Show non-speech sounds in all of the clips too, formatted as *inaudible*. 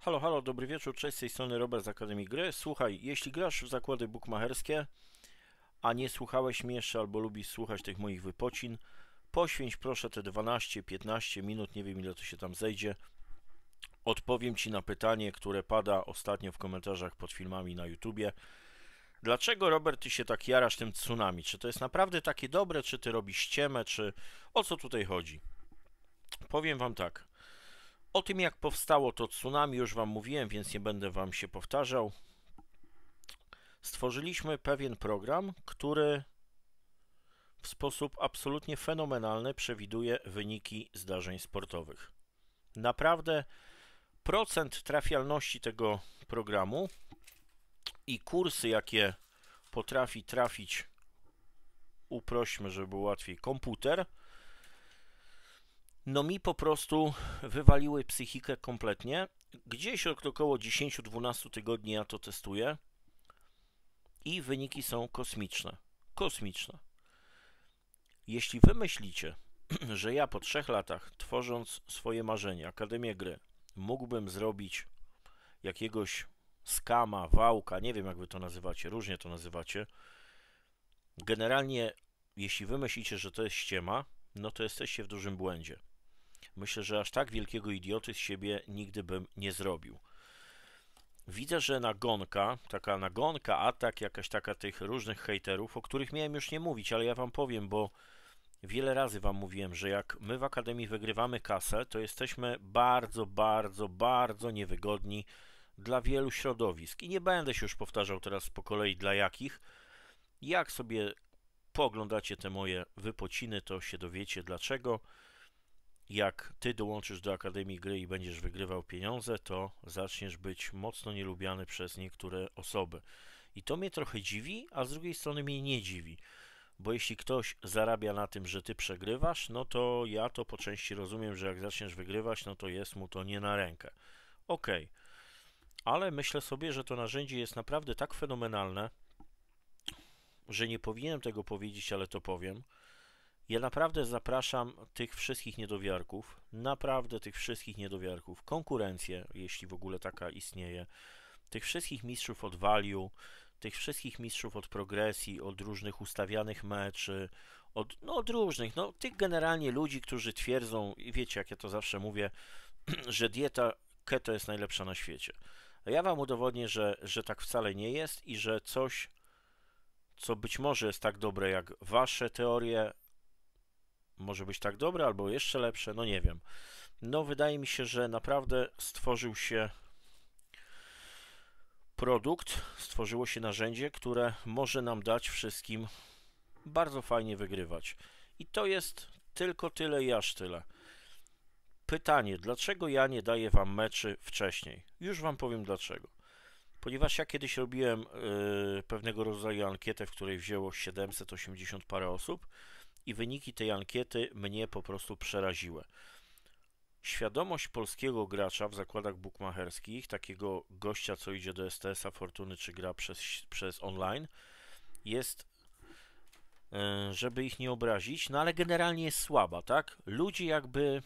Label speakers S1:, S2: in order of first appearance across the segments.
S1: Halo, halo, dobry wieczór, cześć, z tej strony Robert z Akademii Gry. Słuchaj, jeśli grasz w zakłady bukmacherskie, a nie słuchałeś mnie jeszcze albo lubisz słuchać tych moich wypocin, poświęć proszę te 12-15 minut, nie wiem ile to się tam zejdzie. Odpowiem Ci na pytanie, które pada ostatnio w komentarzach pod filmami na YouTubie. Dlaczego, Robert, Ty się tak jarasz tym tsunami? Czy to jest naprawdę takie dobre, czy Ty robisz ciemę, czy o co tutaj chodzi? Powiem Wam tak. O tym, jak powstało to tsunami, już Wam mówiłem, więc nie będę Wam się powtarzał. Stworzyliśmy pewien program, który w sposób absolutnie fenomenalny przewiduje wyniki zdarzeń sportowych. Naprawdę procent trafialności tego programu i kursy, jakie potrafi trafić, uprośmy, żeby było łatwiej, komputer – no mi po prostu wywaliły psychikę kompletnie. Gdzieś od około 10-12 tygodni ja to testuję i wyniki są kosmiczne. Kosmiczne. Jeśli wy myślicie, *clears throat* że ja po trzech latach, tworząc swoje marzenia, Akademię Gry, mógłbym zrobić jakiegoś skama, wałka, nie wiem jak wy to nazywacie, różnie to nazywacie. Generalnie, jeśli wy myślicie, że to jest ściema, no to jesteście w dużym błędzie. Myślę, że aż tak wielkiego idioty z siebie nigdy bym nie zrobił. Widzę, że nagonka, taka nagonka, atak, jakaś taka tych różnych hejterów, o których miałem już nie mówić, ale ja wam powiem, bo wiele razy wam mówiłem, że jak my w Akademii wygrywamy kasę, to jesteśmy bardzo, bardzo, bardzo niewygodni dla wielu środowisk. I nie będę się już powtarzał teraz po kolei dla jakich. Jak sobie poglądacie te moje wypociny, to się dowiecie dlaczego jak ty dołączysz do Akademii Gry i będziesz wygrywał pieniądze, to zaczniesz być mocno nielubiany przez niektóre osoby. I to mnie trochę dziwi, a z drugiej strony mnie nie dziwi. Bo jeśli ktoś zarabia na tym, że ty przegrywasz, no to ja to po części rozumiem, że jak zaczniesz wygrywać, no to jest mu to nie na rękę. Okej. Okay. Ale myślę sobie, że to narzędzie jest naprawdę tak fenomenalne, że nie powinienem tego powiedzieć, ale to powiem ja naprawdę zapraszam tych wszystkich niedowiarków, naprawdę tych wszystkich niedowiarków, konkurencję, jeśli w ogóle taka istnieje, tych wszystkich mistrzów od value, tych wszystkich mistrzów od progresji, od różnych ustawianych meczy, od, no, od różnych, no, tych generalnie ludzi, którzy twierdzą, i wiecie, jak ja to zawsze mówię, *clears throat* że dieta keto jest najlepsza na świecie. A ja wam udowodnię, że, że tak wcale nie jest i że coś, co być może jest tak dobre jak wasze teorie, może być tak dobre albo jeszcze lepsze, no nie wiem. No wydaje mi się, że naprawdę stworzył się produkt, stworzyło się narzędzie, które może nam dać wszystkim bardzo fajnie wygrywać. I to jest tylko tyle i aż tyle. Pytanie, dlaczego ja nie daję wam meczy wcześniej? Już wam powiem dlaczego. Ponieważ ja kiedyś robiłem yy, pewnego rodzaju ankietę, w której wzięło 780 parę osób i wyniki tej ankiety mnie po prostu przeraziły. Świadomość polskiego gracza w zakładach bukmacherskich, takiego gościa, co idzie do STS-a Fortuny, czy gra przez, przez online, jest, e, żeby ich nie obrazić, no ale generalnie jest słaba, tak? Ludzie jakby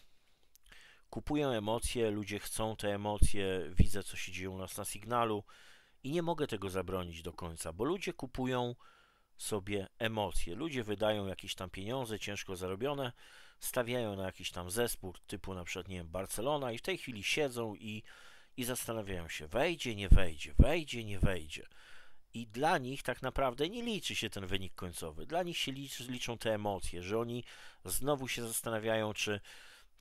S1: kupują emocje, ludzie chcą te emocje, widzę, co się dzieje u nas na sygnalu i nie mogę tego zabronić do końca, bo ludzie kupują sobie emocje. Ludzie wydają jakieś tam pieniądze ciężko zarobione, stawiają na jakiś tam zespół typu na przykład, nie wiem, Barcelona i w tej chwili siedzą i, i zastanawiają się, wejdzie, nie wejdzie, wejdzie, nie wejdzie. I dla nich tak naprawdę nie liczy się ten wynik końcowy. Dla nich się liczy, liczą te emocje, że oni znowu się zastanawiają, czy,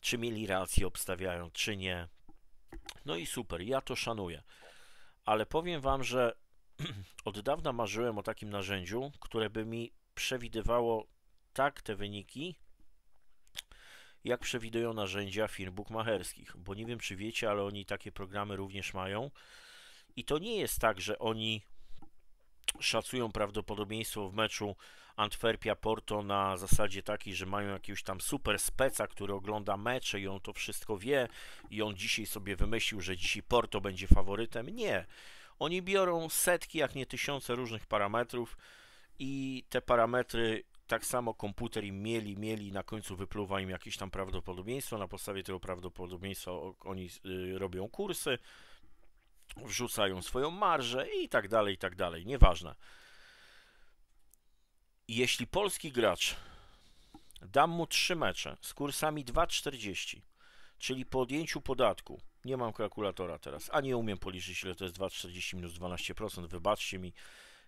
S1: czy mieli rację, obstawiają, czy nie. No i super, ja to szanuję. Ale powiem Wam, że *clears throat* od dawna marzyłem o takim narzędziu, które by mi przewidywało tak te wyniki, jak przewidują narzędzia firm bukmacherskich, bo nie wiem czy wiecie, ale oni takie programy również mają. I to nie jest tak, że oni szacują prawdopodobieństwo w meczu Antwerpia-Porto na zasadzie takiej, że mają jakiegoś tam super speca, który ogląda mecze i on to wszystko wie i on dzisiaj sobie wymyślił, że dzisiaj Porto będzie faworytem. Nie. Oni biorą setki, jak nie tysiące różnych parametrów i te parametry tak samo komputer im mieli, mieli na końcu wypluwa im jakieś tam prawdopodobieństwo. Na podstawie tego prawdopodobieństwa oni y, robią kursy, wrzucają swoją marżę i tak dalej, i tak dalej. Nieważne. Jeśli polski gracz dam mu trzy mecze z kursami 2,40, czyli po odjęciu podatku nie mam kalkulatora teraz, a nie umiem policzyć, ile to jest 2,40 minus 12%. Wybaczcie mi.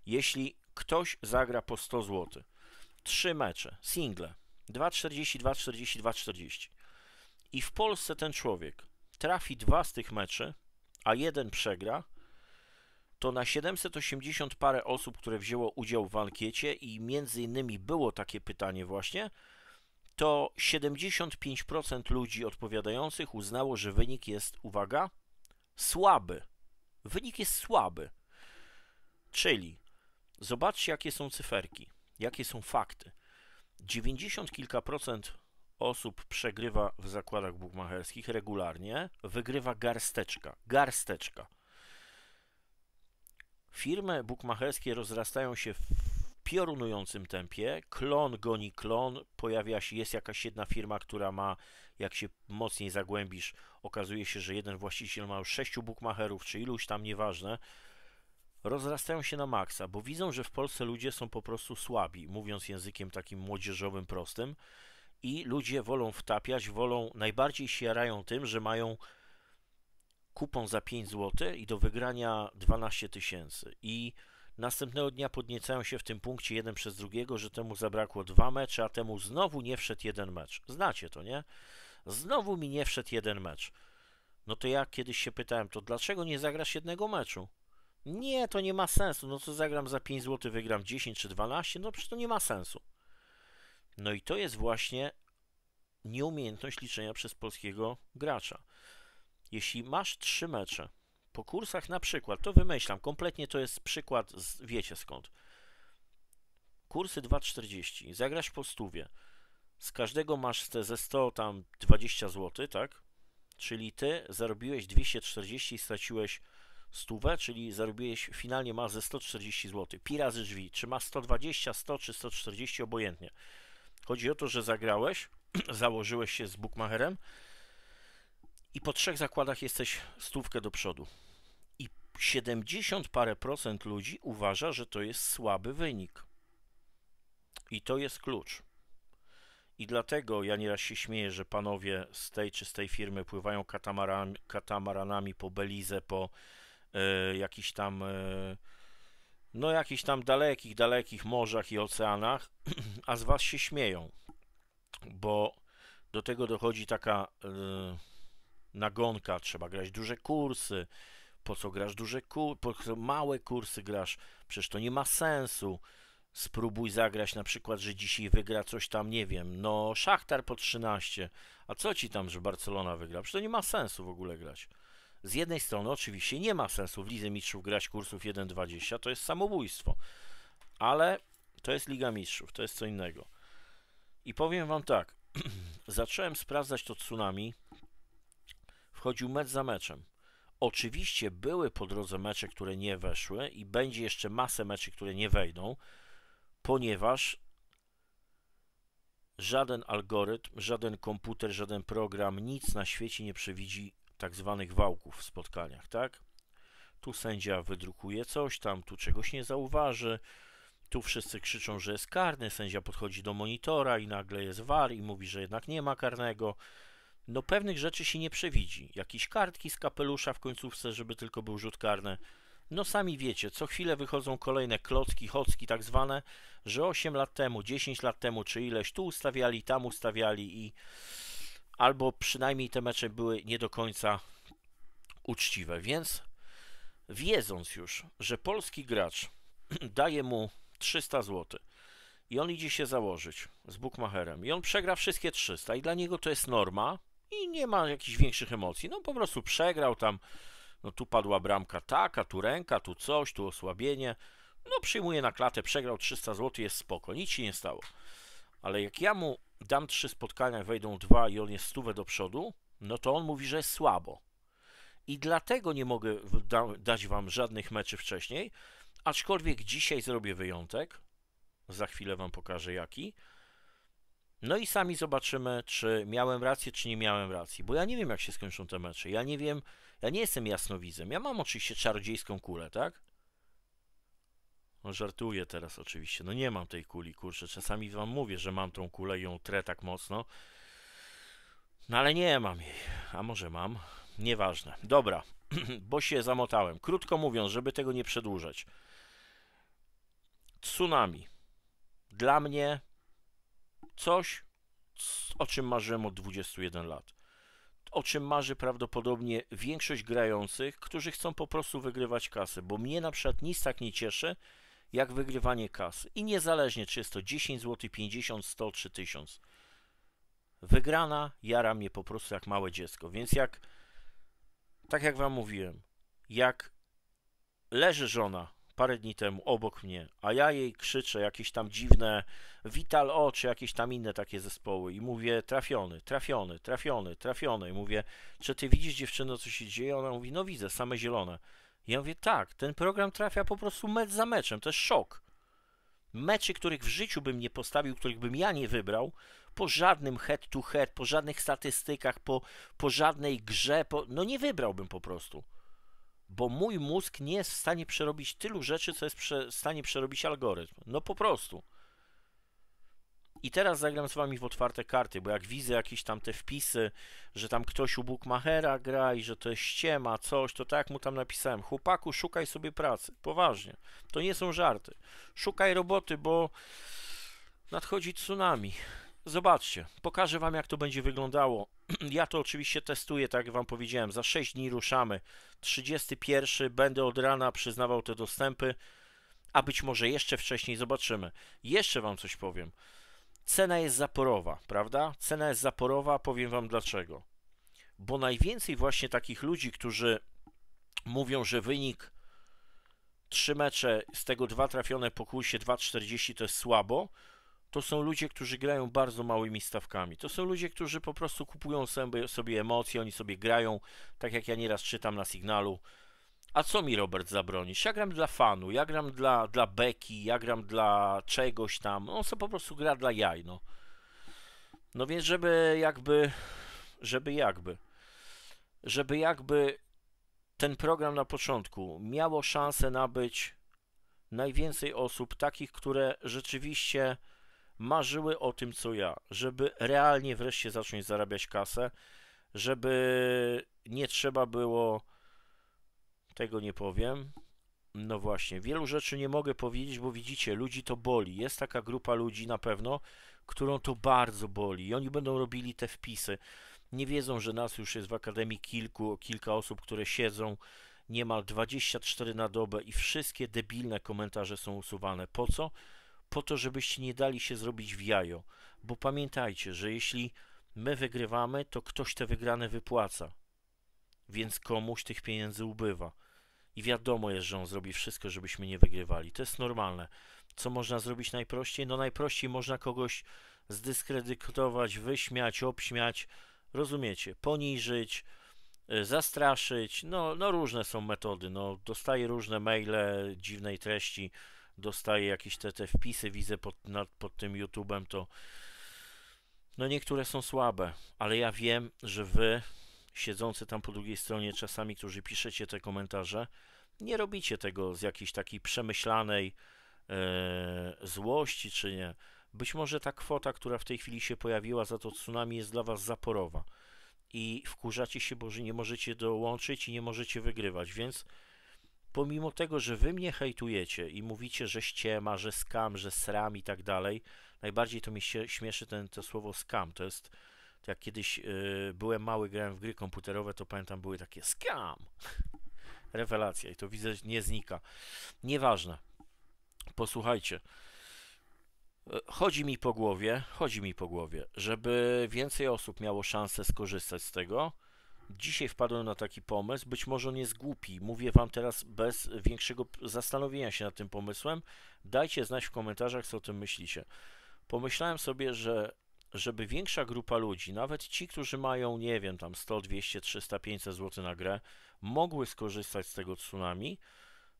S1: Jeśli ktoś zagra po 100 zł, 3 mecze, single, 2,40, 2,40, 2,40 i w Polsce ten człowiek trafi dwa z tych meczy, a jeden przegra, to na 780 parę osób, które wzięło udział w ankiecie i między innymi było takie pytanie właśnie – to 75% ludzi odpowiadających uznało, że wynik jest, uwaga, słaby. Wynik jest słaby. Czyli zobaczcie, jakie są cyferki, jakie są fakty. 90 kilka procent osób przegrywa w zakładach bukmacherskich regularnie, wygrywa garsteczka. Garsteczka. Firmy bukmacherskie rozrastają się w piorunującym tempie. Klon goni klon, pojawia się, jest jakaś jedna firma, która ma, jak się mocniej zagłębisz, okazuje się, że jeden właściciel ma już sześciu bukmacherów czy iluś tam, nieważne. Rozrastają się na maksa, bo widzą, że w Polsce ludzie są po prostu słabi, mówiąc językiem takim młodzieżowym, prostym. I ludzie wolą wtapiać, wolą, najbardziej się jarają tym, że mają kupon za 5 zł i do wygrania 12 tysięcy. I Następnego dnia podniecają się w tym punkcie jeden przez drugiego, że temu zabrakło dwa mecze, a temu znowu nie wszedł jeden mecz. Znacie to, nie? Znowu mi nie wszedł jeden mecz. No to ja kiedyś się pytałem, to dlaczego nie zagrasz jednego meczu? Nie, to nie ma sensu. No co zagram za 5 zł, wygram 10 czy 12? No przecież to nie ma sensu. No i to jest właśnie nieumiejętność liczenia przez polskiego gracza. Jeśli masz trzy mecze, po kursach na przykład, to wymyślam, kompletnie to jest przykład, z, wiecie skąd. Kursy 2,40, zagrasz po stówie, z każdego masz te ze 100 tam 20 zł, tak? Czyli ty zarobiłeś 240 i straciłeś stówę, czyli zarobiłeś finalnie ma ze 140 zł. Pi razy drzwi, czy ma 120, 100 czy 140, obojętnie. Chodzi o to, że zagrałeś, *clears throat* założyłeś się z bookmacherem, i po trzech zakładach jesteś stówkę do przodu. I 70 parę procent ludzi uważa, że to jest słaby wynik. I to jest klucz. I dlatego ja nieraz się śmieję, że panowie z tej czy z tej firmy pływają katamaranami po Belize, po y, jakichś tam, e, no jakichś tam dalekich, dalekich morzach i oceanach, *clears throat* a z was się śmieją, bo do tego dochodzi taka... E, nagonka, trzeba grać duże kursy. Po co grasz duże kursy, po co małe kursy grasz? Przecież to nie ma sensu. Spróbuj zagrać na przykład, że dzisiaj wygra coś tam, nie wiem, no Szachtar po 13. A co ci tam, że Barcelona wygra? Przecież to nie ma sensu w ogóle grać. Z jednej strony oczywiście nie ma sensu w Lidze Mistrzów grać kursów 1.20, to jest samobójstwo. Ale to jest Liga Mistrzów, to jest co innego. I powiem wam tak, *clears throat* zacząłem sprawdzać to tsunami, wchodził mecz za meczem. Oczywiście były po drodze mecze, które nie weszły i będzie jeszcze masę meczy, które nie wejdą, ponieważ żaden algorytm, żaden komputer, żaden program, nic na świecie nie przewidzi tak zwanych wałków w spotkaniach, tak? Tu sędzia wydrukuje coś, tam tu czegoś nie zauważy, tu wszyscy krzyczą, że jest karny, sędzia podchodzi do monitora i nagle jest war i mówi, że jednak nie ma karnego no pewnych rzeczy się nie przewidzi. Jakieś kartki z kapelusza w końcówce, żeby tylko był rzut karny. No sami wiecie, co chwilę wychodzą kolejne klocki, chocki tak zwane, że 8 lat temu, 10 lat temu czy ileś tu ustawiali, tam ustawiali i albo przynajmniej te mecze były nie do końca uczciwe. Więc wiedząc już, że polski gracz *clears throat* daje mu 300 zł i on idzie się założyć z bukmacherem i on przegra wszystkie 300 i dla niego to jest norma, i nie ma jakichś większych emocji. No po prostu przegrał tam, no tu padła bramka taka, tu ręka, tu coś, tu osłabienie. No przyjmuje na klatę, przegrał 300 zł, jest spoko, nic się nie stało. Ale jak ja mu dam trzy spotkania, wejdą dwa i on jest stówę do przodu, no to on mówi, że jest słabo. I dlatego nie mogę da dać wam żadnych meczy wcześniej, aczkolwiek dzisiaj zrobię wyjątek. Za chwilę wam pokażę jaki. No i sami zobaczymy, czy miałem rację, czy nie miałem racji, bo ja nie wiem, jak się skończą te mecze. Ja nie wiem, ja nie jestem jasnowidzem. Ja mam oczywiście czarodziejską kulę, tak? No żartuję teraz oczywiście. No nie mam tej kuli, kurczę. Czasami wam mówię, że mam tą kulę i ją trę tak mocno. No ale nie mam jej. A może mam? Nieważne. Dobra, *clears throat* bo się zamotałem. Krótko mówiąc, żeby tego nie przedłużać. Tsunami. Dla mnie coś, o czym marzyłem od 21 lat. O czym marzy prawdopodobnie większość grających, którzy chcą po prostu wygrywać kasę, bo mnie na przykład nic tak nie cieszy, jak wygrywanie kasy. I niezależnie, czy jest to 10 zł, 50, 100 czy 1000. Wygrana jara mnie po prostu jak małe dziecko. Więc jak, tak jak wam mówiłem, jak leży żona parę dni temu obok mnie, a ja jej krzyczę jakieś tam dziwne Vital O czy jakieś tam inne takie zespoły i mówię trafiony, trafiony, trafiony, trafiony i mówię, czy ty widzisz dziewczyno co się dzieje? Ona mówi, no widzę, same zielone. I ja mówię, tak, ten program trafia po prostu mecz za meczem, to jest szok. Meczy, których w życiu bym nie postawił, których bym ja nie wybrał, po żadnym head to head, po żadnych statystykach, po, po żadnej grze, po... no nie wybrałbym po prostu bo mój mózg nie jest w stanie przerobić tylu rzeczy, co jest w stanie przerobić algorytm. No po prostu. I teraz zagram z wami w otwarte karty, bo jak widzę jakieś tam te wpisy, że tam ktoś u Bookmachera gra i że to jest ściema, coś, to tak mu tam napisałem, chłopaku, szukaj sobie pracy, poważnie. To nie są żarty. Szukaj roboty, bo nadchodzi tsunami. Zobaczcie, pokażę wam jak to będzie wyglądało *clears throat* Ja to oczywiście testuję, tak jak Wam powiedziałem, za 6 dni ruszamy. 31 będę od rana przyznawał te dostępy, a być może jeszcze wcześniej zobaczymy. Jeszcze Wam coś powiem. Cena jest zaporowa, prawda? Cena jest zaporowa, powiem Wam dlaczego. Bo najwięcej właśnie takich ludzi, którzy mówią, że wynik 3 mecze, z tego dwa trafione po kursie 2,40 to jest słabo, to są ludzie, którzy grają bardzo małymi stawkami. To są ludzie, którzy po prostu kupują sobie, sobie emocje, oni sobie grają, tak jak ja nieraz czytam na sygnalu. A co mi Robert zabronisz? Ja gram dla fanu, ja gram dla, dla beki, ja gram dla czegoś tam. No, on sobie po prostu gra dla jaj, no. No więc, żeby jakby, żeby jakby, żeby jakby ten program na początku miało szansę nabyć najwięcej osób, takich, które rzeczywiście marzyły o tym, co ja, żeby realnie wreszcie zacząć zarabiać kasę, żeby nie trzeba było tego nie powiem. No właśnie, wielu rzeczy nie mogę powiedzieć, bo widzicie, ludzi to boli. Jest taka grupa ludzi na pewno, którą to bardzo boli i oni będą robili te wpisy. Nie wiedzą, że nas już jest w akademii kilku, kilka osób, które siedzą niemal 24 na dobę i wszystkie debilne komentarze są usuwane. Po co? po to, żebyście nie dali się zrobić w jajo. Bo pamiętajcie, że jeśli my wygrywamy, to ktoś te wygrane wypłaca. Więc komuś tych pieniędzy ubywa. I wiadomo jest, że on zrobi wszystko, żebyśmy nie wygrywali. To jest normalne. Co można zrobić najprościej? No najprościej można kogoś zdyskredytować, wyśmiać, obśmiać, rozumiecie, poniżyć, y, zastraszyć. No, no różne są metody. No, dostaję różne maile dziwnej treści dostaję jakieś te, te wpisy, widzę pod, nad, pod tym YouTube'em, to no niektóre są słabe, ale ja wiem, że wy, siedzący tam po drugiej stronie czasami, którzy piszecie te komentarze, nie robicie tego z jakiejś takiej przemyślanej e, złości, czy nie. Być może ta kwota, która w tej chwili się pojawiła za to tsunami, jest dla was zaporowa i wkurzacie się, bo że nie możecie dołączyć i nie możecie wygrywać, więc pomimo tego, że wy mnie hejtujecie i mówicie, że ściema, że skam, że sram i tak dalej, najbardziej to mi się śmieszy ten, to słowo skam. To jest, to jak kiedyś yy, byłem mały, grałem w gry komputerowe, to pamiętam, były takie skam. *laughs* Rewelacja i to widzę, nie znika. Nieważne. Posłuchajcie. E, chodzi mi po głowie, chodzi mi po głowie, żeby więcej osób miało szansę skorzystać z tego, dzisiaj wpadłem na taki pomysł. Być może on jest głupi. Mówię wam teraz bez większego zastanowienia się nad tym pomysłem. Dajcie znać w komentarzach, co o tym myślicie. Pomyślałem sobie, że żeby większa grupa ludzi, nawet ci, którzy mają, nie wiem, tam 100, 200, 300, 500 zł na grę, mogły skorzystać z tego tsunami,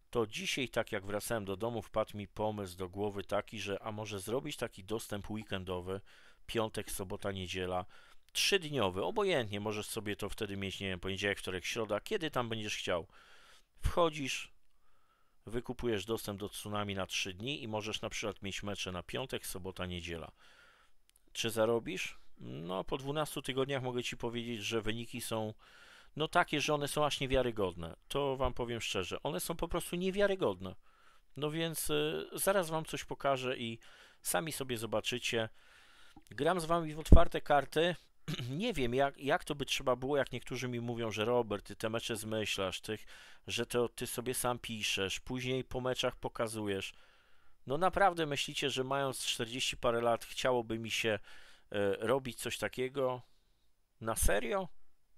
S1: to dzisiaj, tak jak wracałem do domu, wpadł mi pomysł do głowy taki, że a może zrobić taki dostęp weekendowy, piątek, sobota, niedziela, trzydniowy, obojętnie, możesz sobie to wtedy mieć, nie wiem, poniedziałek, wtorek, środa, kiedy tam będziesz chciał. Wchodzisz, wykupujesz dostęp do tsunami na trzy dni i możesz na przykład mieć mecze na piątek, sobota, niedziela. Czy zarobisz? No, po 12 tygodniach mogę Ci powiedzieć, że wyniki są no takie, że one są aż niewiarygodne. To Wam powiem szczerze, one są po prostu niewiarygodne. No więc y, zaraz Wam coś pokażę i sami sobie zobaczycie. Gram z Wami w otwarte karty, *clears throat* nie wiem, jak, jak to by trzeba było, jak niektórzy mi mówią, że Robert, ty te mecze zmyślasz, tych, że to ty sobie sam piszesz, później po meczach pokazujesz. No naprawdę myślicie, że mając 40 parę lat chciałoby mi się e, robić coś takiego? Na serio?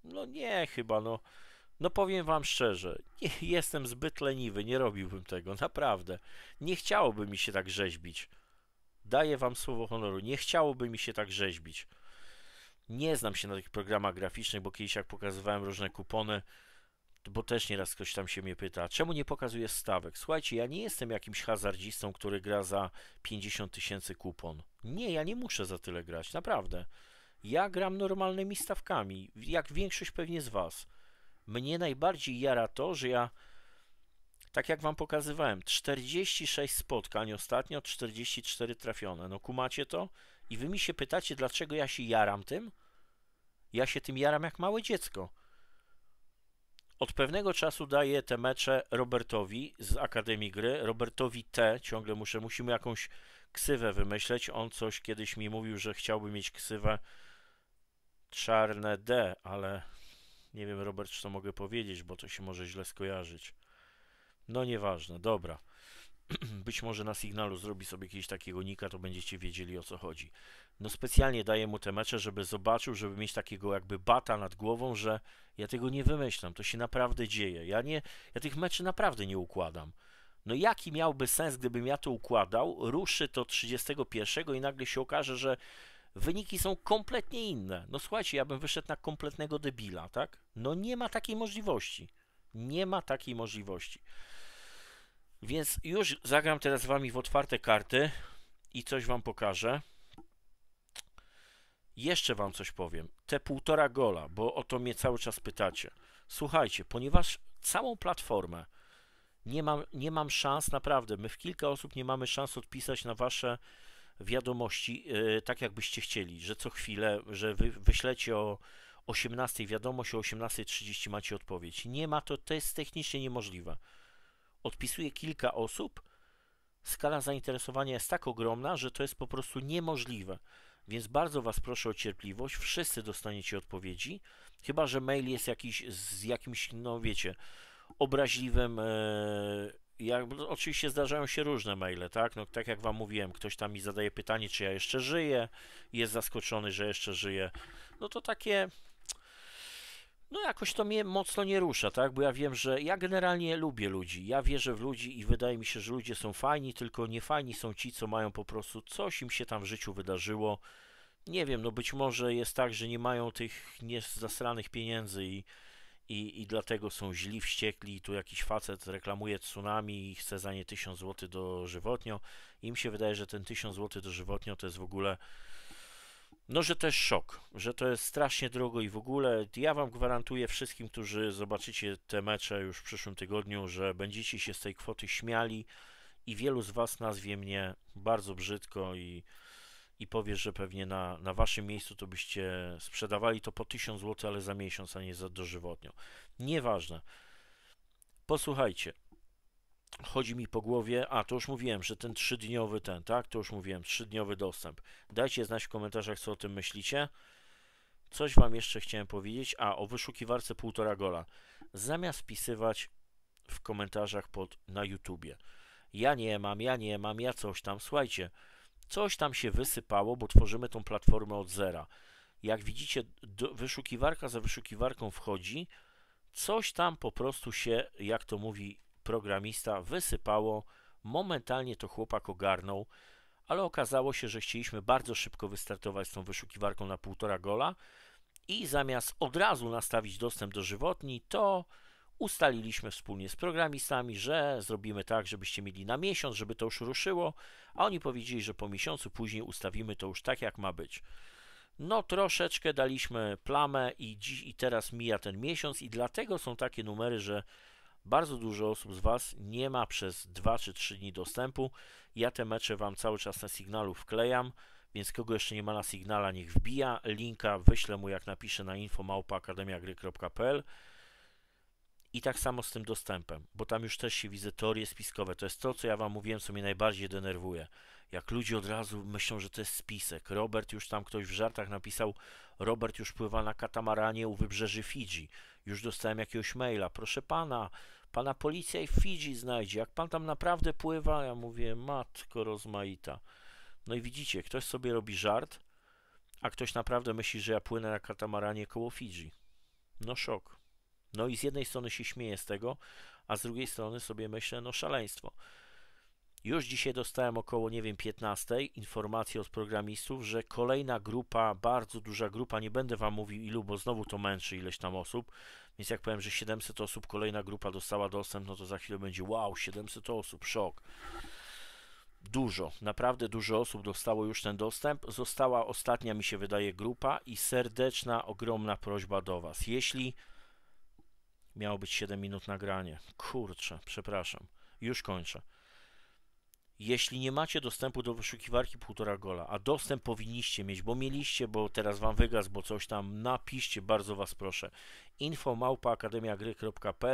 S1: No nie, chyba, no. No powiem wam szczerze, nie, *laughs* jestem zbyt leniwy, nie robiłbym tego, *laughs* naprawdę. Nie chciałoby mi się tak rzeźbić. Daję wam słowo honoru, nie chciałoby mi się tak rzeźbić. Nie znam się na tych programach graficznych, bo kiedyś jak pokazywałem różne kupony, bo też nieraz ktoś tam się mnie pyta, czemu nie pokazuje stawek? Słuchajcie, ja nie jestem jakimś hazardzistą, który gra za 50 tysięcy kupon. Nie, ja nie muszę za tyle grać, naprawdę. Ja gram normalnymi stawkami, jak większość pewnie z Was. Mnie najbardziej jara to, że ja, tak jak Wam pokazywałem, 46 spotkań ostatnio, 44 trafione. No kumacie to? I wy mi się pytacie, dlaczego ja się jaram tym? Ja się tym jaram jak małe dziecko. Od pewnego czasu daję te mecze Robertowi z Akademii Gry, Robertowi T, ciągle muszę, musimy jakąś ksywę wymyśleć. On coś kiedyś mi mówił, że chciałby mieć ksywę czarne D, ale nie wiem, Robert, czy to mogę powiedzieć, bo to się może źle skojarzyć. No nieważne, dobra. *clears throat* Być może na sygnalu zrobi sobie kiedyś takiego nika, to będziecie wiedzieli o co chodzi. No specjalnie daję mu te mecze, żeby zobaczył, żeby mieć takiego jakby bata nad głową, że ja tego nie wymyślam, to się naprawdę dzieje. Ja, nie, ja tych meczy naprawdę nie układam. No jaki miałby sens, gdybym ja to układał, ruszy to 31 i nagle się okaże, że wyniki są kompletnie inne. No słuchajcie, ja bym wyszedł na kompletnego debila, tak? No nie ma takiej możliwości. Nie ma takiej możliwości. Więc już zagram teraz z Wami w otwarte karty i coś Wam pokażę. Jeszcze Wam coś powiem. Te półtora gola, bo o to mnie cały czas pytacie. Słuchajcie, ponieważ całą platformę nie mam, nie mam szans, naprawdę, my w kilka osób nie mamy szans odpisać na Wasze wiadomości yy, tak, jakbyście chcieli, że co chwilę, że wy, wyślecie o 18 wiadomość, o 18.30 macie odpowiedź. Nie ma to, to jest technicznie niemożliwe odpisuje kilka osób, skala zainteresowania jest tak ogromna, że to jest po prostu niemożliwe. Więc bardzo Was proszę o cierpliwość, wszyscy dostaniecie odpowiedzi, chyba że mail jest jakiś z jakimś, no wiecie, obraźliwym. E, jak, oczywiście zdarzają się różne maile, tak? No, tak jak Wam mówiłem, ktoś tam mi zadaje pytanie, czy ja jeszcze żyję, jest zaskoczony, że jeszcze żyję. No to takie no jakoś to mnie mocno nie rusza, tak? Bo ja wiem, że ja generalnie lubię ludzi, ja wierzę w ludzi i wydaje mi się, że ludzie są fajni, tylko nie fajni są ci, co mają po prostu coś im się tam w życiu wydarzyło. Nie wiem, no być może jest tak, że nie mają tych niezasranych pieniędzy i, i, i dlatego są źli, wściekli. Tu jakiś facet reklamuje tsunami i chce za nie 1000 zł dożywotnio. Im się wydaje, że ten 1000 zł dożywotnio to jest w ogóle no, że to jest szok, że to jest strasznie drogo i w ogóle ja wam gwarantuję wszystkim, którzy zobaczycie te mecze już w przyszłym tygodniu, że będziecie się z tej kwoty śmiali i wielu z was nazwie mnie bardzo brzydko i, i powie, że pewnie na, na waszym miejscu to byście sprzedawali to po 1000 zł, ale za miesiąc, a nie za dożywotnio. Nieważne. Posłuchajcie, chodzi mi po głowie, a to już mówiłem, że ten trzydniowy ten, tak, to już mówiłem, trzydniowy dostęp. Dajcie znać w komentarzach, co o tym myślicie. Coś Wam jeszcze chciałem powiedzieć, a o wyszukiwarce półtora gola. Zamiast pisywać w komentarzach pod, na YouTubie, ja nie mam, ja nie mam, ja coś tam, słuchajcie, coś tam się wysypało, bo tworzymy tą platformę od zera. Jak widzicie, do, wyszukiwarka za wyszukiwarką wchodzi, coś tam po prostu się, jak to mówi programista wysypało. Momentalnie to chłopak ogarnął, ale okazało się, że chcieliśmy bardzo szybko wystartować z tą wyszukiwarką na półtora gola i zamiast od razu nastawić dostęp do żywotni, to ustaliliśmy wspólnie z programistami, że zrobimy tak, żebyście mieli na miesiąc, żeby to już ruszyło, a oni powiedzieli, że po miesiącu później ustawimy to już tak, jak ma być. No troszeczkę daliśmy plamę i dziś i teraz mija ten miesiąc i dlatego są takie numery, że bardzo dużo osób z Was nie ma przez 2 czy 3 dni dostępu. Ja te mecze Wam cały czas na sygnalu wklejam, więc kogo jeszcze nie ma na sygnala, niech wbija. Linka wyślę mu, jak napiszę na info.małpa.akademiagry.pl i tak samo z tym dostępem, bo tam już też się widzę teorie spiskowe. To jest to, co ja Wam mówiłem, co mnie najbardziej denerwuje. Jak ludzie od razu myślą, że to jest spisek. Robert już tam ktoś w żartach napisał, Robert już pływa na katamaranie u wybrzeży Fidżi. Już dostałem jakiegoś maila. Proszę Pana, Pana policja w Fidżi znajdzie. Jak pan tam naprawdę pływa, ja mówię, matko rozmaita. No i widzicie, ktoś sobie robi żart, a ktoś naprawdę myśli, że ja płynę na katamaranie koło Fidżi. No szok. No i z jednej strony się śmieję z tego, a z drugiej strony sobie myślę, no szaleństwo. Już dzisiaj dostałem około, nie wiem, 15 informacji od programistów, że kolejna grupa, bardzo duża grupa, nie będę Wam mówił ilu, bo znowu to męczy ileś tam osób, więc jak powiem, że 700 osób kolejna grupa dostała dostęp, no to za chwilę będzie wow, 700 osób, szok. Dużo, naprawdę dużo osób dostało już ten dostęp. Została ostatnia, mi się wydaje, grupa i serdeczna, ogromna prośba do Was. Jeśli miało być 7 minut nagranie, kurczę, przepraszam, już kończę. Jeśli nie macie dostępu do wyszukiwarki półtora gola, a dostęp powinniście mieć, bo mieliście, bo teraz wam wygas, bo coś tam, napiszcie, bardzo was proszę. Info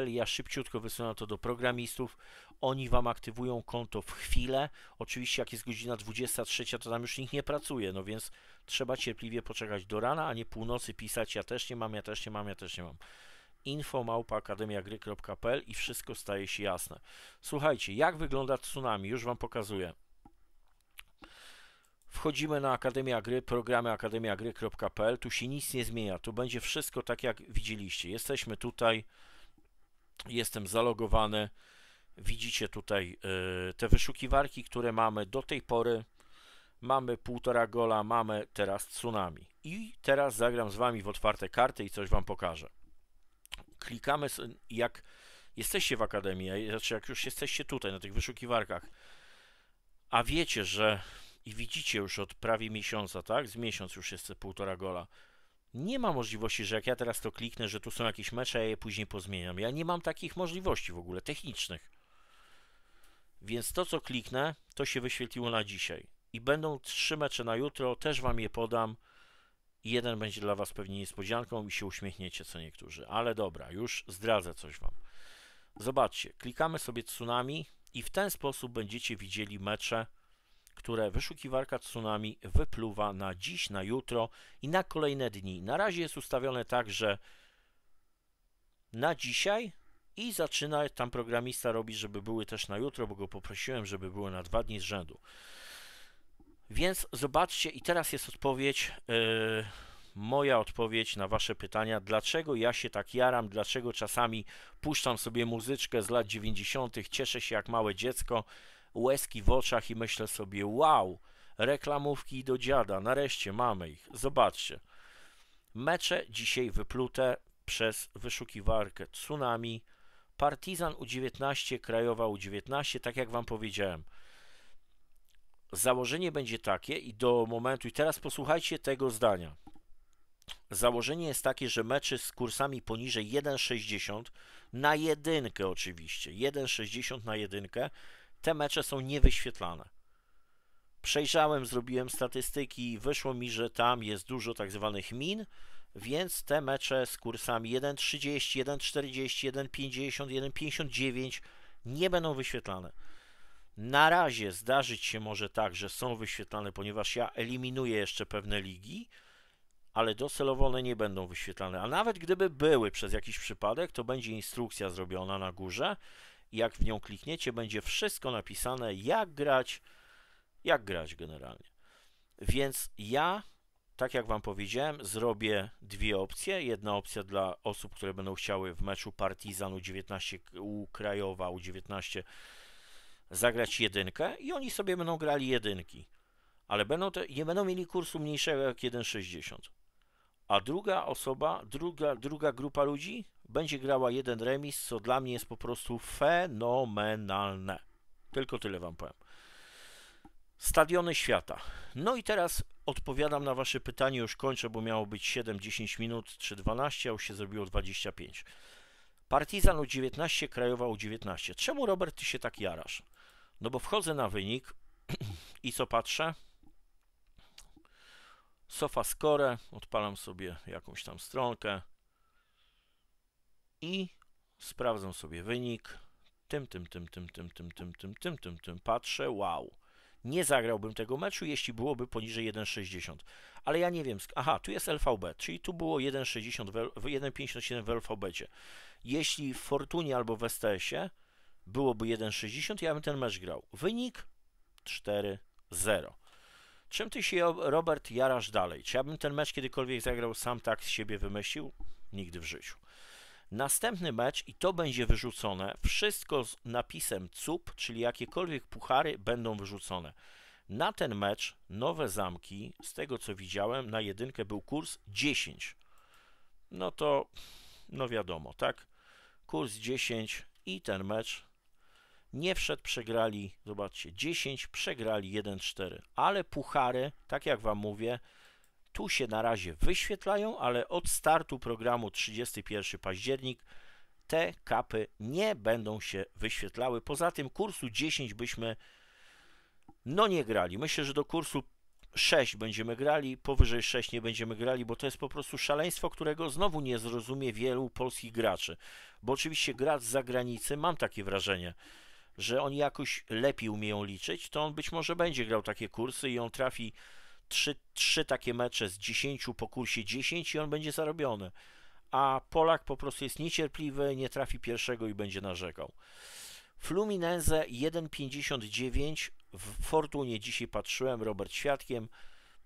S1: Ja szybciutko wysyłam to do programistów. Oni wam aktywują konto w chwilę. Oczywiście jak jest godzina 23, to tam już nikt nie pracuje, no więc trzeba cierpliwie poczekać do rana, a nie północy pisać ja też nie mam, ja też nie mam, ja też nie mam infomałpaakademiagry.pl i wszystko staje się jasne. Słuchajcie, jak wygląda tsunami, już Wam pokazuję. Wchodzimy na Akademia Gry, programy akademiagry.pl, tu się nic nie zmienia, tu będzie wszystko tak jak widzieliście. Jesteśmy tutaj, jestem zalogowany, widzicie tutaj y, te wyszukiwarki, które mamy do tej pory, mamy półtora gola, mamy teraz tsunami. I teraz zagram z Wami w otwarte karty i coś Wam pokażę klikamy, jak jesteście w akademii, a znaczy jak już jesteście tutaj na tych wyszukiwarkach, a wiecie, że i widzicie już od prawie miesiąca, tak? Z miesiąc już jest półtora gola. Nie ma możliwości, że jak ja teraz to kliknę, że tu są jakieś mecze, ja je później pozmieniam. Ja nie mam takich możliwości w ogóle technicznych. Więc to, co kliknę, to się wyświetliło na dzisiaj. I będą trzy mecze na jutro, też Wam je podam i jeden będzie dla Was pewnie niespodzianką i się uśmiechniecie co niektórzy. Ale dobra, już zdradzę coś Wam. Zobaczcie, klikamy sobie tsunami i w ten sposób będziecie widzieli mecze, które wyszukiwarka tsunami wypluwa na dziś, na jutro i na kolejne dni. Na razie jest ustawione tak, że na dzisiaj i zaczyna tam programista robić, żeby były też na jutro, bo go poprosiłem, żeby były na dwa dni z rzędu. Więc zobaczcie, i teraz jest odpowiedź, yy, moja odpowiedź na Wasze pytania, dlaczego ja się tak jaram, dlaczego czasami puszczam sobie muzyczkę z lat 90., cieszę się jak małe dziecko, łezki w oczach i myślę sobie, wow, reklamówki do dziada, nareszcie mamy ich, zobaczcie. Mecze dzisiaj wyplute przez wyszukiwarkę Tsunami, Partizan U19, Krajowa U19, tak jak Wam powiedziałem założenie będzie takie i do momentu, i teraz posłuchajcie tego zdania. Założenie jest takie, że mecze z kursami poniżej 1,60 na jedynkę oczywiście, 1,60 na jedynkę, te mecze są niewyświetlane. Przejrzałem, zrobiłem statystyki i wyszło mi, że tam jest dużo tak zwanych min, więc te mecze z kursami 1,30, 1,40, 1,50, 1,59 nie będą wyświetlane. Na razie zdarzyć się może tak, że są wyświetlane, ponieważ ja eliminuję jeszcze pewne ligi, ale docelowo one nie będą wyświetlane. A nawet gdyby były przez jakiś przypadek, to będzie instrukcja zrobiona na górze. I Jak w nią klikniecie, będzie wszystko napisane, jak grać, jak grać generalnie. Więc ja, tak jak Wam powiedziałem, zrobię dwie opcje. Jedna opcja dla osób, które będą chciały w meczu Partizan U19, U Krajowa, U19 zagrać jedynkę i oni sobie będą grali jedynki, ale będą te, nie będą mieli kursu mniejszego jak 1,60. A druga osoba, druga, druga grupa ludzi będzie grała jeden remis, co dla mnie jest po prostu fenomenalne. Tylko tyle wam powiem. Stadiony świata. No i teraz odpowiadam na Wasze pytanie, już kończę, bo miało być 7, 10 minut czy 12, a już się zrobiło 25. Partizan u 19, Krajowa u 19. Czemu Robert, ty się tak jarasz? No bo wchodzę na wynik *clears throat* i co patrzę? Sofa score, odpalam sobie jakąś tam stronkę i sprawdzam sobie wynik. Tym, tym, tym, tym, tym, tym, tym, tym, tym, tym, tym, patrzę, wow. Nie zagrałbym tego meczu, jeśli byłoby poniżej 1,60. Ale ja nie wiem, aha, tu jest LVB, czyli tu było 1,60, 1,57 w LVB. Jeśli w Fortunie albo w STS-ie, byłoby 1,60, ja bym ten mecz grał. Wynik 4-0. Czym ty się, Robert, jarasz dalej? Czy ja bym ten mecz kiedykolwiek zagrał, sam tak z siebie wymyślił? Nigdy w życiu. Następny mecz, i to będzie wyrzucone, wszystko z napisem CUP, czyli jakiekolwiek puchary będą wyrzucone. Na ten mecz nowe zamki, z tego co widziałem, na jedynkę był kurs 10. No to, no wiadomo, tak? Kurs 10 i ten mecz nie wszedł, przegrali, zobaczcie, 10, przegrali 1-4, ale puchary, tak jak Wam mówię, tu się na razie wyświetlają, ale od startu programu 31 październik te kapy nie będą się wyświetlały. Poza tym kursu 10 byśmy no nie grali. Myślę, że do kursu 6 będziemy grali, powyżej 6 nie będziemy grali, bo to jest po prostu szaleństwo, którego znowu nie zrozumie wielu polskich graczy. Bo oczywiście gracz z zagranicy, mam takie wrażenie, że oni jakoś lepiej umieją liczyć, to on być może będzie grał takie kursy i on trafi trzy trzy takie mecze z 10 po kursie 10 i on będzie zarobiony. A Polak po prostu jest niecierpliwy, nie trafi pierwszego i będzie narzekał. Fluminense 1,59 w Fortunie dzisiaj patrzyłem, Robert Świadkiem.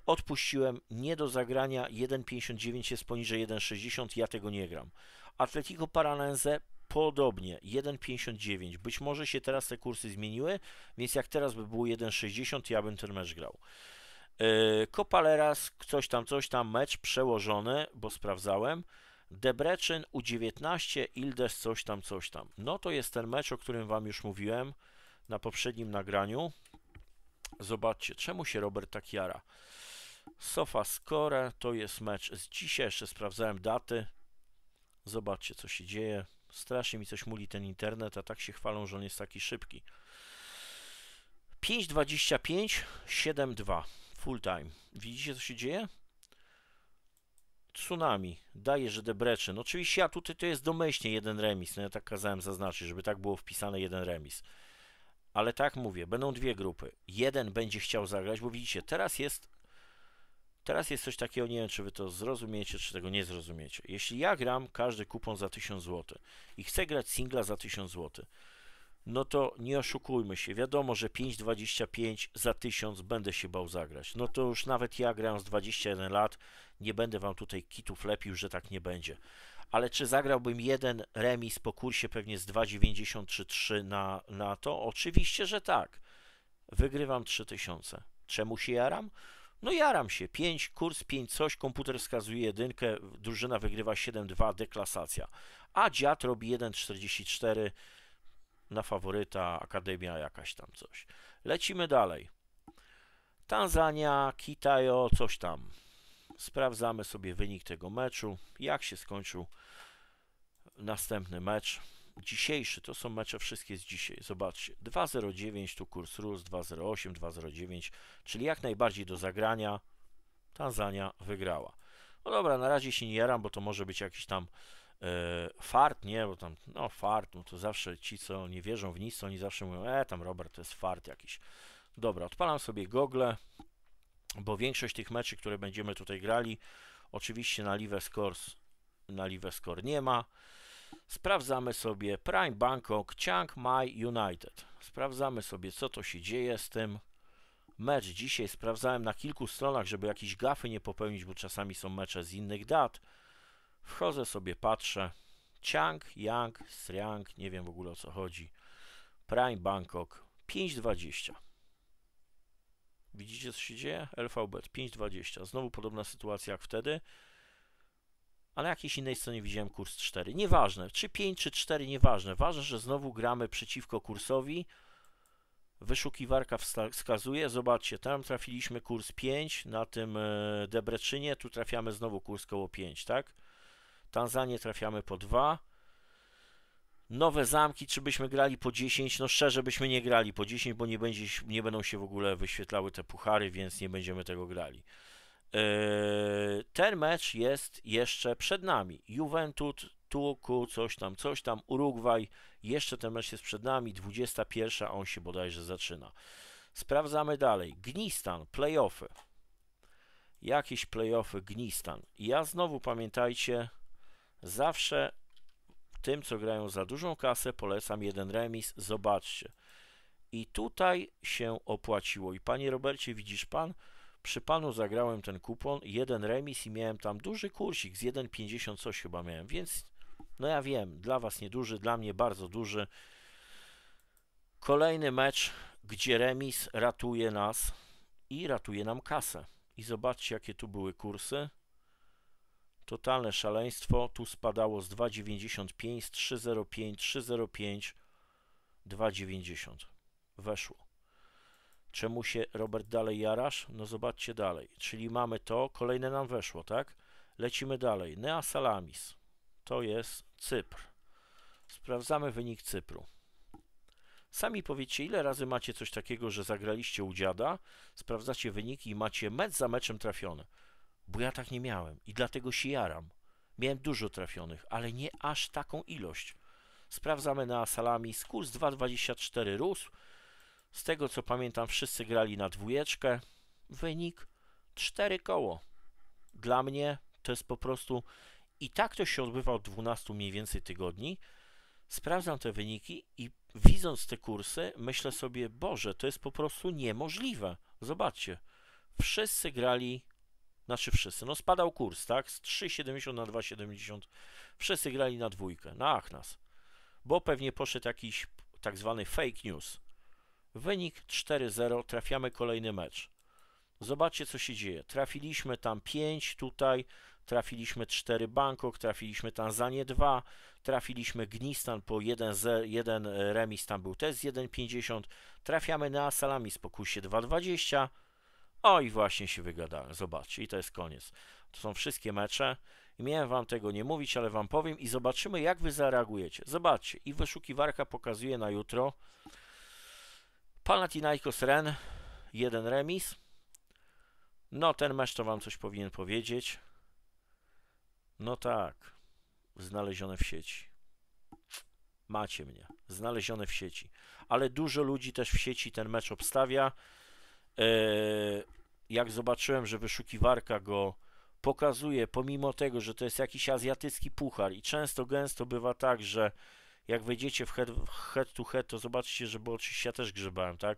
S1: Odpuściłem, nie do zagrania, 1,59 jest poniżej 1,60, ja tego nie gram. Atletico Paranense podobnie 1,59. Być może się teraz te kursy zmieniły, więc jak teraz by było 1,60, ja bym ten mecz grał. E, Kopaleras, coś tam, coś tam, mecz przełożony, bo sprawdzałem. Debreczyn U19, Ildes, coś tam, coś tam. No to jest ten mecz, o którym Wam już mówiłem na poprzednim nagraniu. Zobaczcie, czemu się Robert tak jara. Sofa Score to jest mecz z dzisiaj, jeszcze sprawdzałem daty. Zobaczcie, co się dzieje. Strasznie mi coś muli ten internet, a tak się chwalą, że on jest taki szybki. 5.25, 7.2, full time. Widzicie, co się dzieje? Tsunami, daje, że debreczy. No oczywiście, ja tutaj to jest domyślnie jeden remis. No ja tak kazałem zaznaczyć, żeby tak było wpisane jeden remis. Ale tak mówię, będą dwie grupy. Jeden będzie chciał zagrać, bo widzicie, teraz jest Teraz jest coś takiego, nie wiem czy wy to zrozumiecie, czy tego nie zrozumiecie. Jeśli ja gram każdy kupon za 1000 zł i chcę grać singla za 1000 zł, no to nie oszukujmy się, wiadomo, że 5,25 za 1000 będę się bał zagrać. No to już nawet ja gram z 21 lat, nie będę wam tutaj kitów lepił, że tak nie będzie. Ale czy zagrałbym jeden remis po kursie pewnie z 2,93 na, na to? Oczywiście, że tak. Wygrywam 3000. Czemu się jaram? No jaram się, 5, kurs 5 coś, komputer wskazuje jedynkę, drużyna wygrywa 7-2, deklasacja. A dziad robi 1,44 na faworyta, akademia jakaś tam coś. Lecimy dalej. Tanzania, Kitajo, coś tam. Sprawdzamy sobie wynik tego meczu, jak się skończył następny mecz dzisiejszy, to są mecze wszystkie z dzisiaj. Zobaczcie, 2.09 tu kurs rósł, 2.08, 2.09, czyli jak najbardziej do zagrania Tanzania wygrała. No dobra, na razie się nie jaram, bo to może być jakiś tam e, fart, nie? Bo tam, no fart, no to zawsze ci, co nie wierzą w nic, oni zawsze mówią, e, tam Robert, to jest fart jakiś. Dobra, odpalam sobie gogle, bo większość tych meczy, które będziemy tutaj grali, oczywiście na live scores, na live score nie ma. Sprawdzamy sobie Prime Bangkok Chiang Mai United. Sprawdzamy sobie, co to się dzieje z tym. Mecz dzisiaj sprawdzałem na kilku stronach, żeby jakieś gafy nie popełnić, bo czasami są mecze z innych dat. Wchodzę sobie, patrzę. Chiang, Yang, Sriang, nie wiem w ogóle o co chodzi. Prime Bangkok 5.20. Widzicie co się dzieje? LVB 5.20. Znowu podobna sytuacja jak wtedy a na jakiejś innej stronie widziałem kurs 4. Nieważne, czy 5, czy 4, nieważne. Ważne, że znowu gramy przeciwko kursowi. Wyszukiwarka wskazuje, zobaczcie, tam trafiliśmy kurs 5, na tym e, Debreczynie, tu trafiamy znowu kurs koło 5, tak? Tanzanię trafiamy po 2. Nowe zamki, czy byśmy grali po 10? No szczerze byśmy nie grali po 10, bo nie, będzie, nie będą się w ogóle wyświetlały te puchary, więc nie będziemy tego grali. Yy, ten mecz jest jeszcze przed nami. Juventus, Tuku, coś tam, coś tam, Urugwaj. Jeszcze ten mecz jest przed nami. 21, on się bodajże zaczyna. Sprawdzamy dalej. Gnistan, playoffy. Jakieś playoffy, Gnistan. Ja znowu pamiętajcie, zawsze tym, co grają za dużą kasę, polecam jeden remis. Zobaczcie. I tutaj się opłaciło. I panie Robercie, widzisz pan, przy panu zagrałem ten kupon, jeden remis i miałem tam duży kursik z 1,50 coś chyba miałem, więc no ja wiem, dla was nieduży, dla mnie bardzo duży. Kolejny mecz, gdzie remis ratuje nas i ratuje nam kasę. I zobaczcie, jakie tu były kursy. Totalne szaleństwo. Tu spadało z 2,95, 3,05, 3,05, 2,90. Weszło. Czemu się, Robert, dalej jarasz? No zobaczcie dalej. Czyli mamy to, kolejne nam weszło, tak? Lecimy dalej. Nea Salamis. To jest Cypr. Sprawdzamy wynik Cypru. Sami powiedzcie, ile razy macie coś takiego, że zagraliście u dziada, sprawdzacie wyniki i macie mecz za meczem trafione. Bo ja tak nie miałem i dlatego się jaram. Miałem dużo trafionych, ale nie aż taką ilość. Sprawdzamy na Salamis. Kurs 2,24 rósł. Z tego co pamiętam, wszyscy grali na dwójeczkę. Wynik 4 koło. Dla mnie to jest po prostu. I tak to się odbywa od 12 mniej więcej tygodni. Sprawdzam te wyniki i widząc te kursy, myślę sobie, Boże, to jest po prostu niemożliwe. Zobaczcie, wszyscy grali, znaczy wszyscy, no spadał kurs, tak, z 3,70 na 2,70, wszyscy grali na dwójkę, na Achnas, bo pewnie poszedł jakiś tak zwany fake news. Wynik 4-0, trafiamy kolejny mecz. Zobaczcie, co się dzieje. Trafiliśmy tam 5 tutaj, trafiliśmy 4 Bangkok, trafiliśmy Tanzanię 2, trafiliśmy Gnistan po 1, 0, 1 remis, tam był też 1,50, trafiamy na Salami z pokusie 2,20, o i właśnie się wygadałem, zobaczcie i to jest koniec. To są wszystkie mecze miałem wam tego nie mówić, ale wam powiem i zobaczymy jak wy zareagujecie. Zobaczcie i wyszukiwarka pokazuje na jutro, Panathinaikos Ren, jeden remis. No, ten mecz to wam coś powinien powiedzieć. No tak, znalezione w sieci. Macie mnie, znalezione w sieci. Ale dużo ludzi też w sieci ten mecz obstawia. E, jak zobaczyłem, że wyszukiwarka go pokazuje, pomimo tego, że to jest jakiś azjatycki puchar i często, gęsto bywa tak, że jak wejdziecie w head, head to head, to zobaczycie, że, bo oczywiście ja też grzebałem, tak,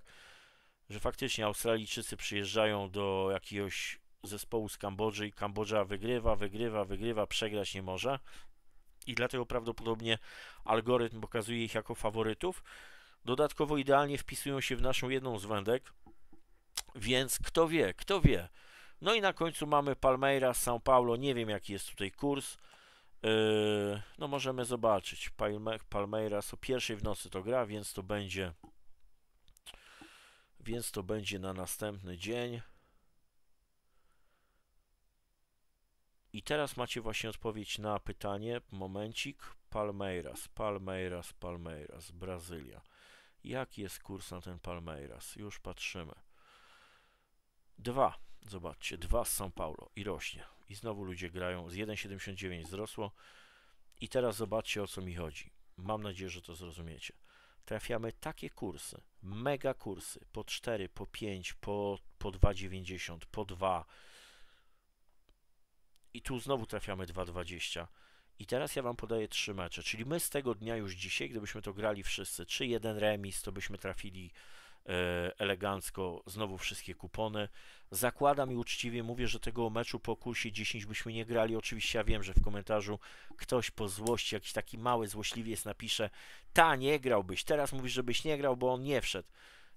S1: że faktycznie Australijczycy przyjeżdżają do jakiegoś zespołu z Kambodży i Kambodża wygrywa, wygrywa, wygrywa, przegrać nie może i dlatego prawdopodobnie algorytm pokazuje ich jako faworytów. Dodatkowo idealnie wpisują się w naszą jedną z wędek, więc kto wie, kto wie. No i na końcu mamy Palmeiras, São Paulo, nie wiem jaki jest tutaj kurs. No możemy zobaczyć. Palme, Palmeiras o pierwszej w nocy to gra, więc to będzie więc to będzie na następny dzień. I teraz macie właśnie odpowiedź na pytanie, momencik, Palmeiras, Palmeiras, Palmeiras, Brazylia. Jaki jest kurs na ten Palmeiras? Już patrzymy. Dwa, zobaczcie, dwa z São Paulo i rośnie i znowu ludzie grają. Z 1,79 wzrosło. I teraz zobaczcie o co mi chodzi. Mam nadzieję, że to zrozumiecie. Trafiamy takie kursy, mega kursy, po 4, po 5, po, po 2,90, po 2. I tu znowu trafiamy 2,20. I teraz ja Wam podaję trzy mecze, czyli my z tego dnia już dzisiaj, gdybyśmy to grali wszyscy, czy jeden remis, to byśmy trafili E, elegancko znowu wszystkie kupony. Zakładam i uczciwie mówię, że tego meczu po kursie 10 byśmy nie grali. Oczywiście ja wiem, że w komentarzu ktoś po złości, jakiś taki mały złośliwiec napisze ta nie grałbyś, teraz mówisz, żebyś nie grał, bo on nie wszedł.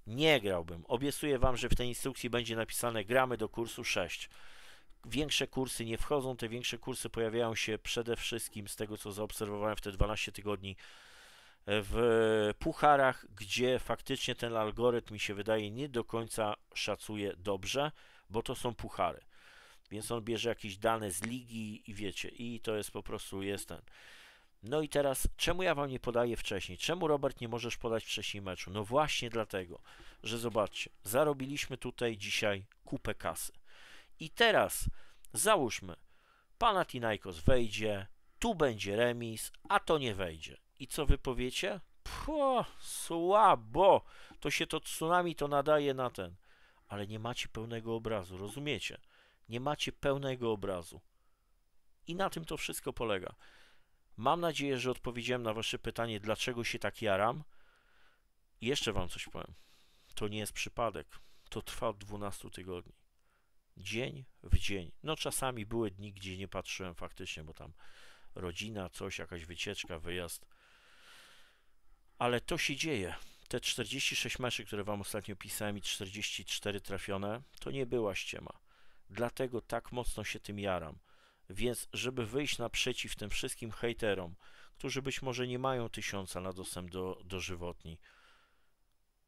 S1: Nie grałbym. Obiecuję Wam, że w tej instrukcji będzie napisane gramy do kursu 6 większe kursy nie wchodzą, te większe kursy pojawiają się przede wszystkim z tego, co zaobserwowałem w te 12 tygodni w pucharach, gdzie faktycznie ten algorytm mi się wydaje nie do końca szacuje dobrze, bo to są puchary. Więc on bierze jakieś dane z ligi i wiecie, i to jest po prostu jest ten. No i teraz, czemu ja wam nie podaję wcześniej? Czemu Robert nie możesz podać wcześniej meczu? No właśnie dlatego, że zobaczcie, zarobiliśmy tutaj dzisiaj kupę kasy. I teraz załóżmy, Panathinaikos wejdzie, tu będzie remis, a to nie wejdzie. I co wy powiecie? Pło, słabo. To się to tsunami to nadaje na ten. Ale nie macie pełnego obrazu, rozumiecie? Nie macie pełnego obrazu. I na tym to wszystko polega. Mam nadzieję, że odpowiedziałem na wasze pytanie, dlaczego się tak jaram. jeszcze wam coś powiem. To nie jest przypadek. To trwa od 12 tygodni. Dzień w dzień. No czasami były dni, gdzie nie patrzyłem faktycznie, bo tam rodzina, coś, jakaś wycieczka, wyjazd. Ale to się dzieje. Te 46 meczy, które Wam ostatnio pisałem i 44 trafione, to nie była ściema. Dlatego tak mocno się tym jaram. Więc, żeby wyjść naprzeciw tym wszystkim hejterom, którzy być może nie mają tysiąca na dostęp do żywotni,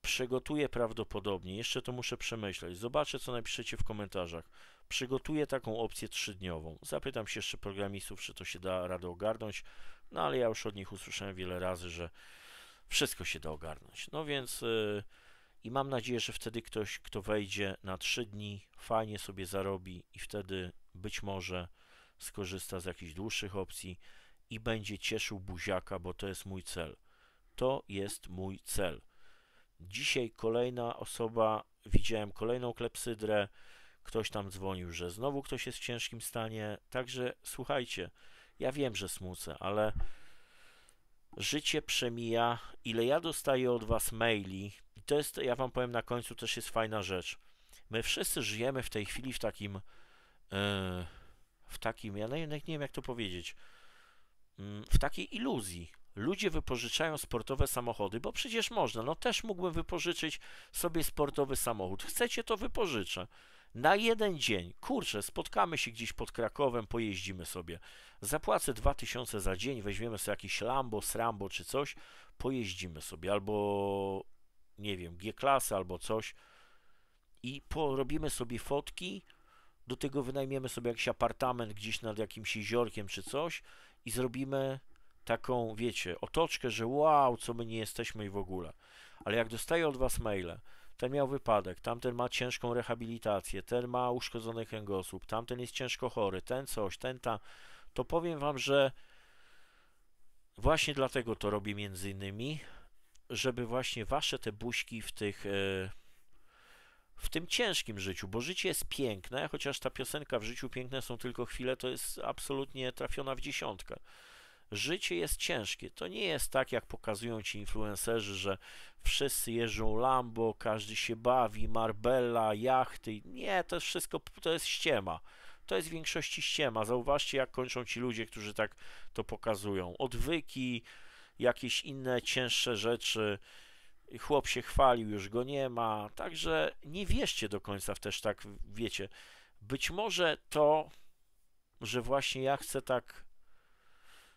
S1: przygotuję prawdopodobnie, jeszcze to muszę przemyśleć, zobaczę co napiszecie w komentarzach, przygotuję taką opcję trzydniową. Zapytam się jeszcze programistów, czy to się da radę ogarnąć, no ale ja już od nich usłyszałem wiele razy, że wszystko się da ogarnąć. No więc y, i mam nadzieję, że wtedy ktoś, kto wejdzie na 3 dni, fajnie sobie zarobi i wtedy być może skorzysta z jakichś dłuższych opcji i będzie cieszył buziaka, bo to jest mój cel. To jest mój cel. Dzisiaj kolejna osoba, widziałem kolejną klepsydrę, ktoś tam dzwonił, że znowu ktoś jest w ciężkim stanie. Także słuchajcie, ja wiem, że smucę, ale życie przemija, ile ja dostaję od was maili, i to jest, ja wam powiem na końcu, też jest fajna rzecz. My wszyscy żyjemy w tej chwili w takim, e, w takim, ja nawet nie wiem jak to powiedzieć, mm, w takiej iluzji. Ludzie wypożyczają sportowe samochody, bo przecież można. No też mógłbym wypożyczyć sobie sportowy samochód. Chcecie, to wypożyczę na jeden dzień, kurczę, spotkamy się gdzieś pod Krakowem, pojeździmy sobie, zapłacę 2000 za dzień, weźmiemy sobie jakiś Lambo, Srambo czy coś, pojeździmy sobie, albo nie wiem, G-klasę albo coś i porobimy sobie fotki, do tego wynajmiemy sobie jakiś apartament gdzieś nad jakimś jeziorkiem czy coś i zrobimy taką, wiecie, otoczkę, że wow, co my nie jesteśmy i w ogóle. Ale jak dostaję od was maile, ten miał wypadek, tamten ma ciężką rehabilitację, ten ma uszkodzony kręgosłup, tamten jest ciężko chory, ten coś, ten tam. to powiem wam, że właśnie dlatego to robię między innymi, żeby właśnie wasze te buźki w tych e, w tym ciężkim życiu, bo życie jest piękne, chociaż ta piosenka w życiu piękne są tylko chwile, to jest absolutnie trafiona w dziesiątkę życie jest ciężkie. To nie jest tak, jak pokazują ci influencerzy, że wszyscy jeżdżą Lambo, każdy się bawi, Marbella, jachty. Nie, to jest wszystko, to jest ściema. To jest w większości ściema. Zauważcie, jak kończą ci ludzie, którzy tak to pokazują. Odwyki, jakieś inne cięższe rzeczy. Chłop się chwalił, już go nie ma. Także nie wierzcie do końca w też tak, wiecie. Być może to, że właśnie ja chcę tak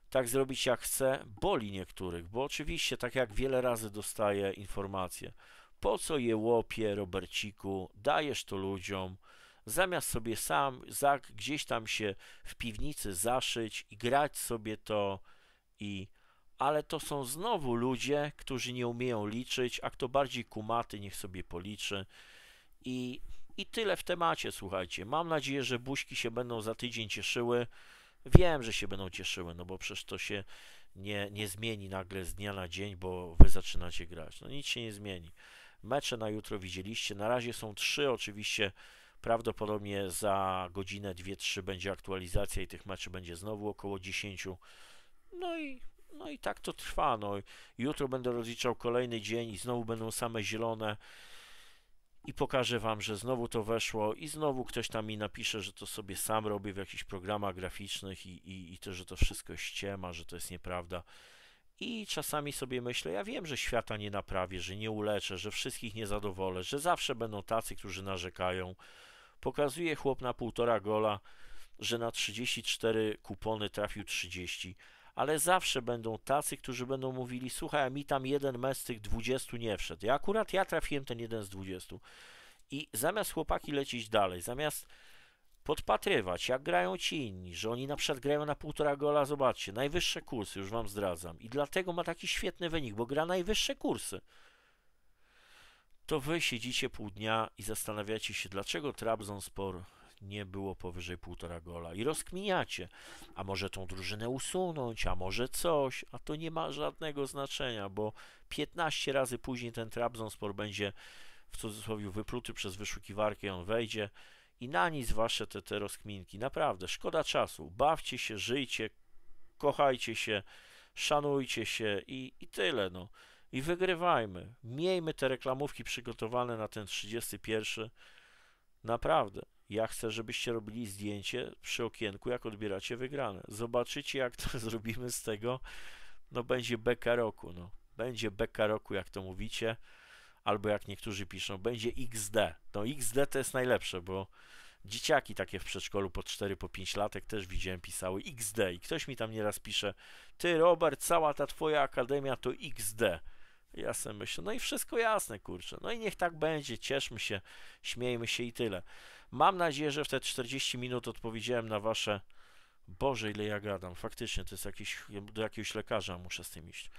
S1: tak zrobić jak chcę, boli niektórych, bo oczywiście, tak jak wiele razy dostaję informacje, po co je łopie, Roberciku, dajesz to ludziom, zamiast sobie sam za, gdzieś tam się w piwnicy zaszyć i grać sobie to i ale to są znowu ludzie, którzy nie umieją liczyć, a kto bardziej kumaty, niech sobie policzy. I, I tyle w temacie, słuchajcie. Mam nadzieję, że buźki się będą za tydzień cieszyły. Wiem, że się będą cieszyły, no bo przecież to się nie, nie zmieni nagle z dnia na dzień, bo wy zaczynacie grać. No nic się nie zmieni. Mecze na jutro widzieliście. Na razie są trzy, oczywiście prawdopodobnie za godzinę, dwie, trzy będzie aktualizacja i tych meczów będzie znowu około 10. No i, no i tak to trwa. No. Jutro będę rozliczał kolejny dzień i znowu będą same zielone i pokażę Wam, że znowu to weszło i znowu ktoś tam mi napisze, że to sobie sam robię w jakichś programach graficznych i, i, i to, że to wszystko ściema, że to jest nieprawda. I czasami sobie myślę, ja wiem, że świata nie naprawię, że nie uleczę, że wszystkich nie zadowolę, że zawsze będą tacy, którzy narzekają. Pokazuje chłop na półtora gola, że na 34 kupony trafił 30 ale zawsze będą tacy, którzy będą mówili, słuchaj, a mi tam jeden mes z tych 20 nie wszedł. Ja akurat ja trafiłem ten jeden z 20. I zamiast chłopaki lecieć dalej, zamiast podpatrywać, jak grają ci inni, że oni na przykład grają na półtora gola, zobaczcie, najwyższe kursy, już wam zdradzam. I dlatego ma taki świetny wynik, bo gra najwyższe kursy. To wy siedzicie pół dnia i zastanawiacie się, dlaczego Trabzonspor nie było powyżej półtora gola i rozkminiacie, a może tą drużynę usunąć, a może coś, a to nie ma żadnego znaczenia, bo 15 razy później ten Trabzonspor będzie w cudzysłowie wypluty przez wyszukiwarkę, on wejdzie i na nic wasze te, te rozkminki. Naprawdę, szkoda czasu. Bawcie się, żyjcie, kochajcie się, szanujcie się i, i tyle, no. I wygrywajmy. Miejmy te reklamówki przygotowane na ten 31. Naprawdę. Ja chcę, żebyście robili zdjęcie przy okienku, jak odbieracie wygrane. Zobaczycie, jak to *laughs* zrobimy z tego. No będzie beka roku, no. Będzie beka roku, jak to mówicie. Albo jak niektórzy piszą, będzie XD. No XD to jest najlepsze, bo dzieciaki takie w przedszkolu po 4, po 5 latek też widziałem pisały XD i ktoś mi tam nieraz pisze ty Robert, cała ta twoja akademia to XD. Ja sobie myślę, no i wszystko jasne, kurczę. No i niech tak będzie, cieszmy się, śmiejmy się i tyle. Mam nadzieję, że w te 40 minut odpowiedziałem na wasze... Boże, ile ja gadam. Faktycznie, to jest jakiś... Do jakiegoś lekarza muszę z tym iść.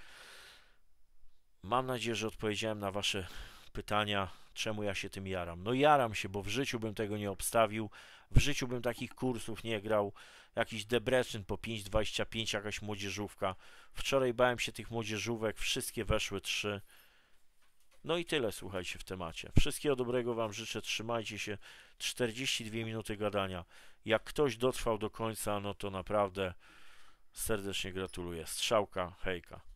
S1: Mam nadzieję, że odpowiedziałem na wasze pytania, czemu ja się tym jaram. No jaram się, bo w życiu bym tego nie obstawił, w życiu bym takich kursów nie grał. Jakiś debreczyn po 5,25, jakaś młodzieżówka. Wczoraj bałem się tych młodzieżówek, wszystkie weszły trzy. No i tyle, słuchajcie, w temacie. Wszystkiego dobrego Wam życzę, trzymajcie się. 42 minuty gadania. Jak ktoś dotrwał do końca, no to naprawdę serdecznie gratuluję. Strzałka, hejka.